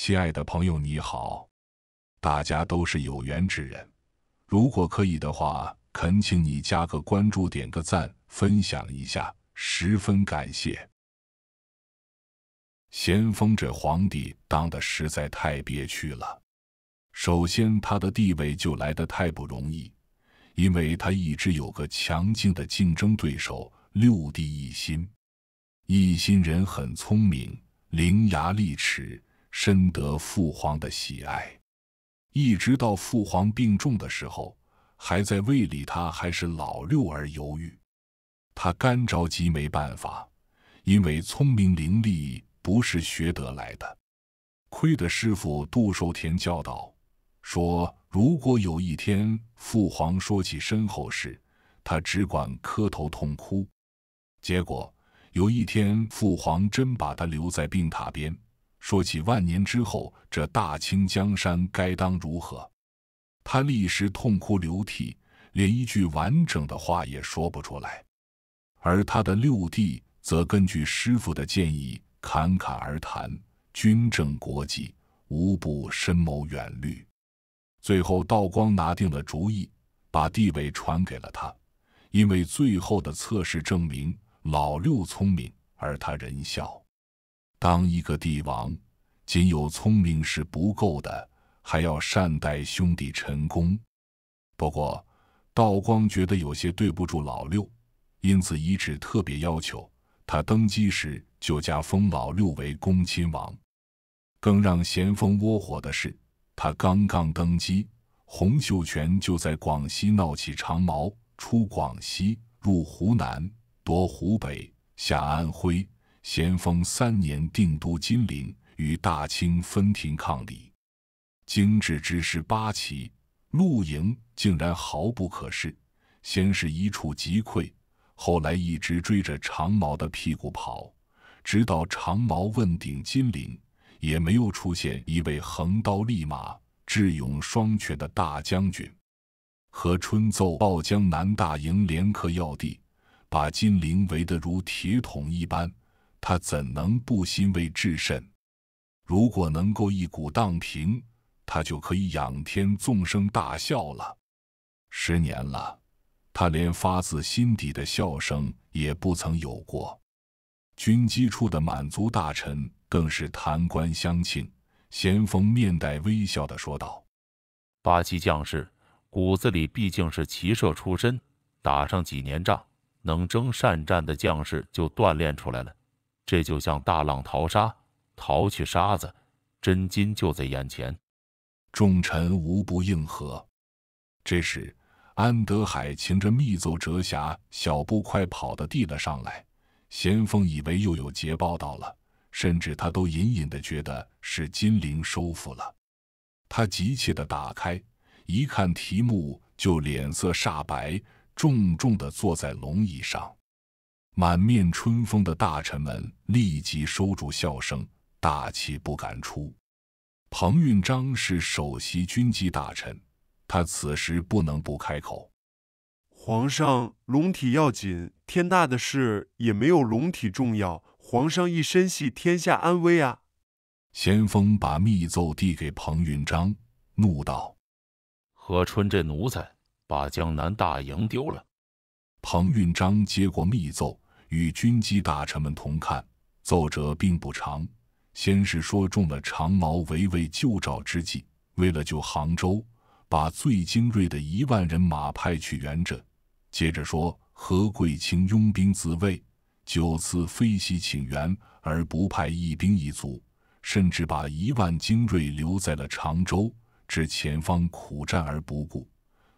亲爱的朋友，你好！大家都是有缘之人，如果可以的话，恳请你加个关注，点个赞，分享一下，十分感谢。咸丰这皇帝当的实在太憋屈了。首先，他的地位就来的太不容易，因为他一直有个强劲的竞争对手六弟一心。一心人很聪明，伶牙俐齿。深得父皇的喜爱，一直到父皇病重的时候，还在为理他还是老六而犹豫。他干着急没办法，因为聪明伶俐不是学得来的。亏得师傅杜寿田教导，说如果有一天父皇说起身后事，他只管磕头痛哭。结果有一天父皇真把他留在病榻边。说起万年之后，这大清江山该当如何？他立时痛哭流涕，连一句完整的话也说不出来。而他的六弟则根据师傅的建议侃侃而谈，军政国计无不深谋远虑。最后，道光拿定了主意，把地位传给了他，因为最后的测试证明老六聪明，而他人孝。当一个帝王，仅有聪明是不够的，还要善待兄弟陈公。不过，道光觉得有些对不住老六，因此一直特别要求他登基时就加封老六为恭亲王。更让咸丰窝火的是，他刚刚登基，洪秀全就在广西闹起长毛，出广西，入湖南，夺湖北，下安徽。咸丰三年，定都金陵，与大清分庭抗礼。经志之师八旗、陆营竟然毫不可失，先是一触即溃，后来一直追着长毛的屁股跑，直到长毛问鼎金陵，也没有出现一位横刀立马、智勇双全的大将军。何春奏报江南大营连克要地，把金陵围得如铁桶一般。他怎能不欣慰至甚？如果能够一鼓荡平，他就可以仰天纵声大笑了。十年了，他连发自心底的笑声也不曾有过。军机处的满族大臣更是谈官相庆。咸丰面带微笑的说道：“八旗将士骨子里毕竟是骑射出身，打上几年仗，能征善战的将士就锻炼出来了。”这就像大浪淘沙，淘去沙子，真金就在眼前。众臣无不应和。这时，安德海擎着密奏折匣，小步快跑的递了上来。咸丰以为又有捷报到了，甚至他都隐隐的觉得是金陵收复了。他急切的打开，一看题目，就脸色煞白，重重的坐在龙椅上。满面春风的大臣们立即收住笑声，大气不敢出。彭运章是首席军机大臣，他此时不能不开口：“皇上龙体要紧，天大的事也没有龙体重要。皇上一身系天下安危啊！”咸丰把密奏递给彭运章，怒道：“何春这奴才把江南大营丢了。”彭运章接过密奏。与军机大臣们同看奏折，并不长。先是说中了长毛围魏救赵之计，为了救杭州，把最精锐的一万人马派去援镇。接着说何桂清拥兵自卫，九次飞袭请援而不派一兵一卒，甚至把一万精锐留在了常州，致前方苦战而不顾。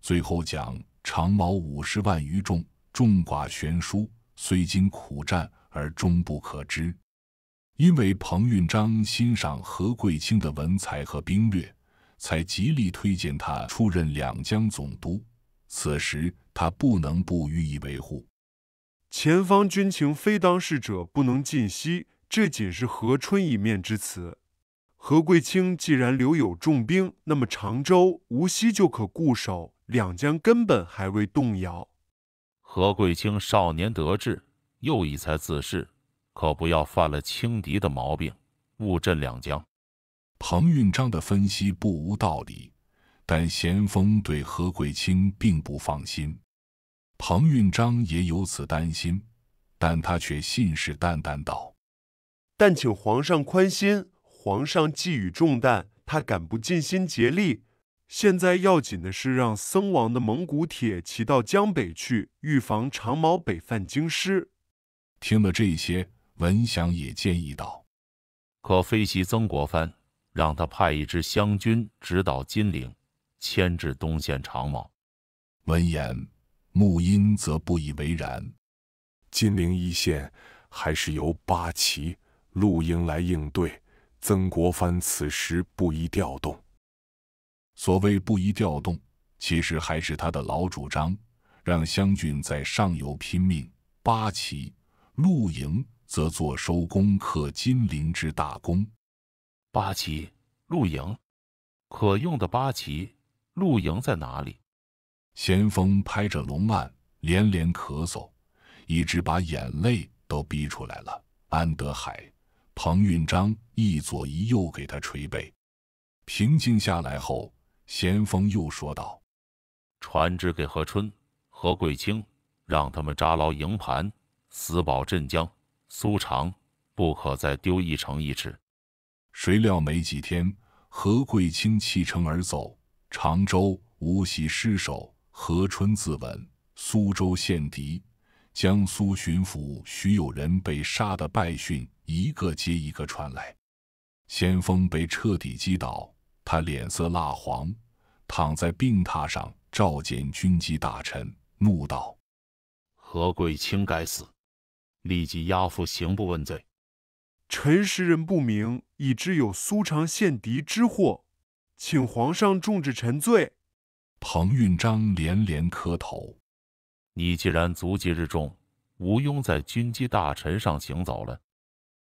最后讲长毛五十万余众，众寡悬殊。虽经苦战而终不可知，因为彭运章欣赏何桂清的文采和兵略，才极力推荐他出任两江总督。此时他不能不予以维护。前方军情非当事者不能尽悉，这仅是何春一面之词。何桂清既然留有重兵，那么常州、无锡就可固守，两江根本还未动摇。何桂清少年得志，又一才自恃，可不要犯了轻敌的毛病，误镇两江。彭运章的分析不无道理，但咸丰对何桂清并不放心。彭运章也有此担心，但他却信誓旦旦道：“但请皇上宽心，皇上寄予重担，他敢不尽心竭力。”现在要紧的是让僧王的蒙古铁骑到江北去，预防长毛北犯京师。听了这些，文祥也建议道：“可飞袭曾国藩，让他派一支湘军直捣金陵，牵制东线长毛。”闻言，穆音则不以为然：“金陵一线还是由八旗、陆营来应对，曾国藩此时不宜调动。”所谓不宜调动，其实还是他的老主张，让湘军在上游拼命，八旗陆营则做收攻克金陵之大功。八旗陆营，可用的八旗陆营在哪里？咸丰拍着龙案，连连咳嗽，一直把眼泪都逼出来了。安德海、彭运章一左一右给他捶背，平静下来后。咸丰又说道：“传旨给何春、何桂清，让他们扎牢营盘，死保镇江、苏常，不可再丢一城一池。”谁料没几天，何桂清弃城而走，常州、无锡失守；何春自刎，苏州陷敌，江苏巡抚徐友仁被杀的败讯一个接一个传来，咸丰被彻底击倒。他脸色蜡黄，躺在病榻上，召见军机大臣，怒道：“何贵卿该死，立即押赴刑部问罪。”臣识人不明，已知有苏常献敌之祸，请皇上重治臣罪。”彭蕴章连连磕头。你既然足疾日重，无庸在军机大臣上行走。了，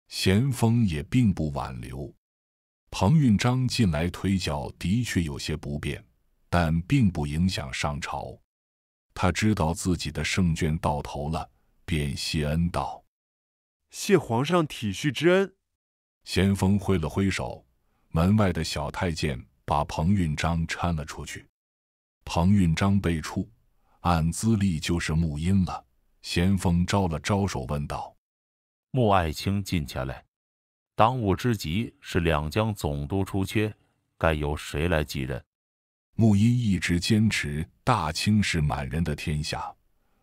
咸丰也并不挽留。彭运章近来腿脚的确有些不便，但并不影响上朝。他知道自己的圣眷到头了，便谢恩道：“谢皇上体恤之恩。”咸丰挥了挥手，门外的小太监把彭运章搀了出去。彭运章被处，按资历就是穆英了。咸丰招了招手，问道：“穆爱卿，进前来。”当务之急是两江总督出缺，该由谁来继任？穆因一直坚持大清是满人的天下，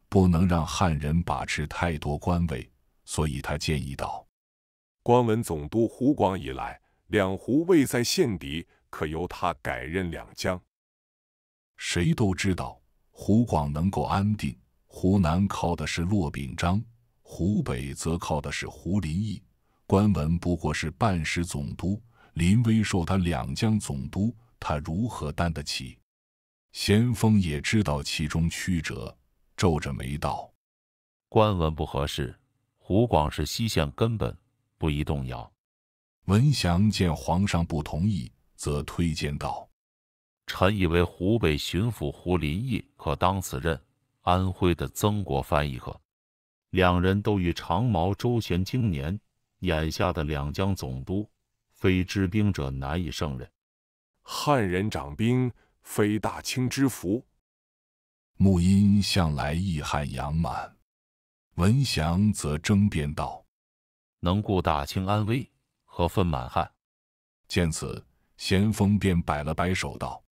不能让汉人把持太多官位，所以他建议道：“官文总督湖广以来，两湖未再陷敌，可由他改任两江。”谁都知道，湖广能够安定，湖南靠的是骆秉章，湖北则靠的是胡林翼。官文不过是半事总督，临危受他两江总督，他如何担得起？咸丰也知道其中曲折，皱着眉道：“官文不合适，湖广是西线，根本不宜动摇。”文祥见皇上不同意，则推荐道：“臣以为湖北巡抚胡林翼可当此任，安徽的曾国藩亦可，两人都与长毛周旋经年。”眼下的两江总督，非知兵者难以胜任。汉人掌兵，非大清之福。穆荫向来抑汉扬满，文祥则争辩道：“能顾大清安危，何分满汉？”见此，咸丰便摆了摆手道：“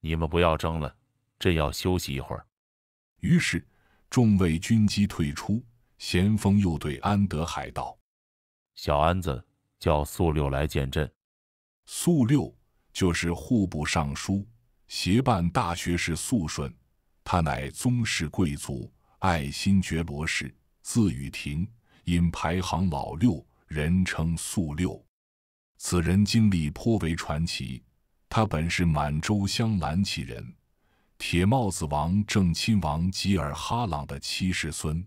你们不要争了，朕要休息一会儿。”于是众位军机退出。咸丰又对安德海道。小安子叫素六来见朕。素六就是户部尚书、协办大学士素顺，他乃宗室贵族爱新觉罗氏，字雨亭，因排行老六，人称素六。此人经历颇为传奇。他本是满洲镶蓝旗人，铁帽子王正亲王吉尔哈朗的七世孙，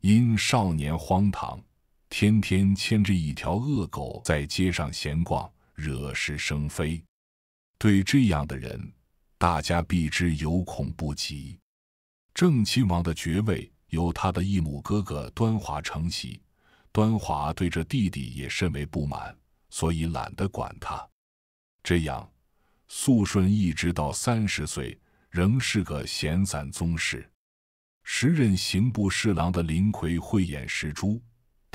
因少年荒唐。天天牵着一条恶狗在街上闲逛，惹是生非。对这样的人，大家避之有恐不及。正亲王的爵位由他的异母哥哥端华承袭，端华对这弟弟也甚为不满，所以懒得管他。这样，肃顺一直到三十岁，仍是个闲散宗室。时任刑部侍郎的林奎慧眼识珠。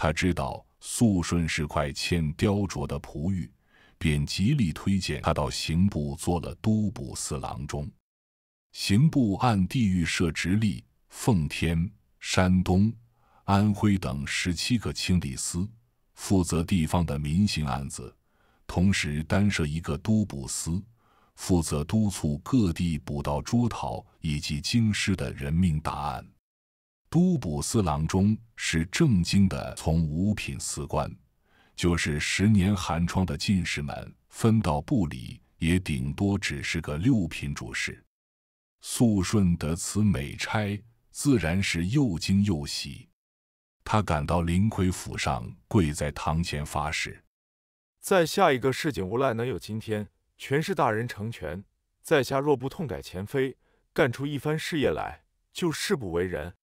他知道肃顺是块欠雕琢的璞玉，便极力推荐他到刑部做了都捕司郎中。刑部按地域设直隶、奉天、山东、安徽等十七个清理司，负责地方的民刑案子，同时单设一个都捕司，负责督促各地捕到捉逃以及京师的人命大案。都捕四郎中是正经的，从五品司官，就是十年寒窗的进士们分到部里，也顶多只是个六品主事。肃顺得此美差，自然是又惊又喜。他赶到林魁府上，跪在堂前发誓：在下一个市井无赖能有今天，全是大人成全。在下若不痛改前非，干出一番事业来，就誓不为人。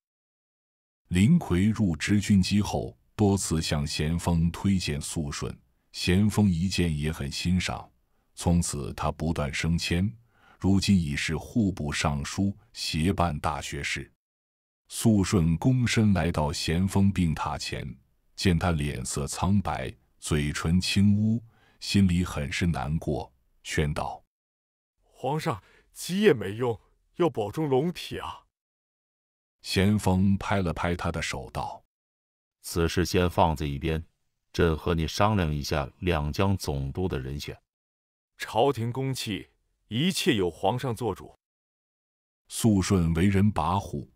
林奎入职军机后，多次向咸丰推荐肃顺，咸丰一见也很欣赏，从此他不断升迁，如今已是户部尚书、协办大学士。肃顺躬身来到咸丰病榻前，见他脸色苍白，嘴唇青乌，心里很是难过，劝道：“皇上，急也没用，要保重龙体啊。”咸丰拍了拍他的手，道：“此事先放在一边，朕和你商量一下两江总督的人选。朝廷公器，一切由皇上做主。肃顺为人跋扈，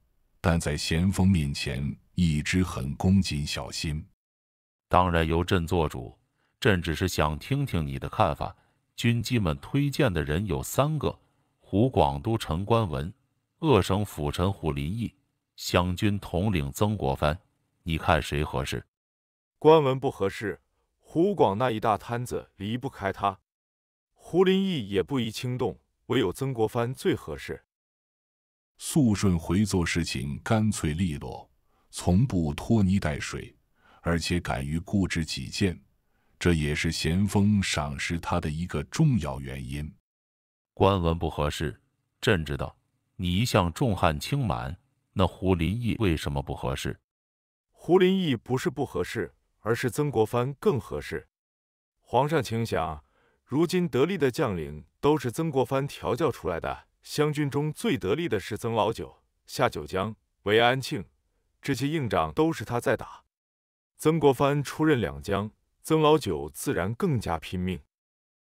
但在咸丰面前一直很恭谨小心。当然由朕做主，朕只是想听听你的看法。军机们推荐的人有三个：湖广都陈官文、鄂省府臣胡林毅、湘军统领曾国藩，你看谁合适？官文不合适，湖广那一大摊子离不开他，胡林翼也不宜轻动，唯有曾国藩最合适。肃顺回做事情干脆利落，从不拖泥带水，而且敢于固执己见，这也是咸丰赏识他的一个重要原因。官文不合适，朕知道，你一向重汉轻满。那胡林翼为什么不合适？胡林翼不是不合适，而是曾国藩更合适。皇上，请想，如今得力的将领都是曾国藩调教出来的，湘军中最得力的是曾老九，下九江、围安庆，这些硬仗都是他在打。曾国藩出任两江，曾老九自然更加拼命。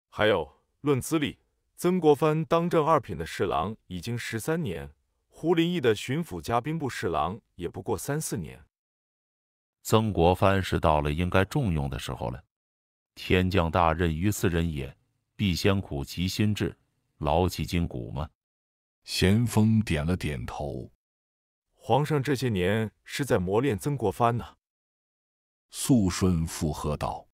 还有，论资历，曾国藩当正二品的侍郎已经十三年。胡林翼的巡抚加兵部侍郎也不过三四年，曾国藩是到了应该重用的时候了。天降大任于斯人也，必先苦其心志，劳其筋骨吗？咸丰点了点头。皇上这些年是在磨练曾国藩呢。肃顺附和道。